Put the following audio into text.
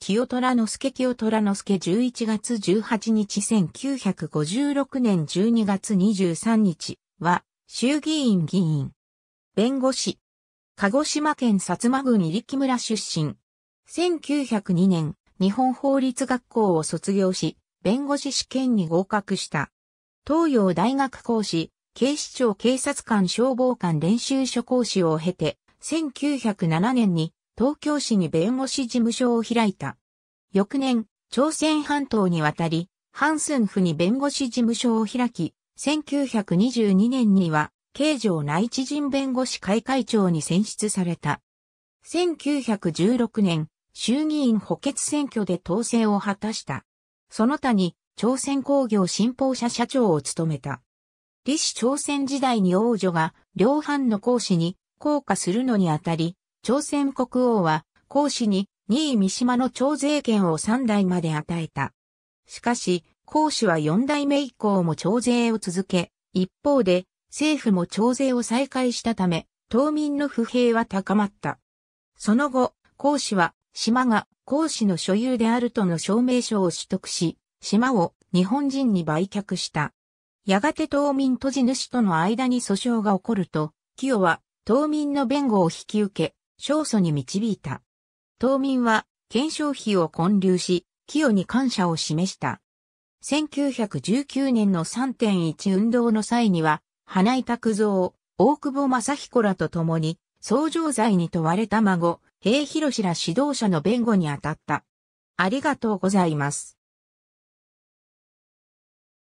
清虎之助清虎之助11月18日1956年12月23日は衆議院議員。弁護士。鹿児島県薩摩郡入木村出身。1902年、日本法律学校を卒業し、弁護士試験に合格した。東洋大学講師、警視庁警察官消防官練習所講師を経て、1907年に東京市に弁護士事務所を開いた。翌年、朝鮮半島に渡り、ハンスンフに弁護士事務所を開き、1922年には、慶城内知人弁護士会会長に選出された。1916年、衆議院補欠選挙で当選を果たした。その他に、朝鮮工業新報社社長を務めた。李氏朝鮮時代に王女が、両藩の公使に、降下するのにあたり、朝鮮国王は、公使に、2位三島の徴税権を3代まで与えた。しかし、孔子は4代目以降も徴税を続け、一方で政府も徴税を再開したため、島民の不平は高まった。その後、孔子は島が孔子の所有であるとの証明書を取得し、島を日本人に売却した。やがて島民と地主との間に訴訟が起こると、清は島民の弁護を引き受け、勝訴に導いた。島民は、検証費を混流し、寄与に感謝を示した。1919年の3.1運動の際には、花井拓造、大久保正彦らと共に、相乗罪に問われた孫、平博ら指導者の弁護に当たった。ありがとうございます。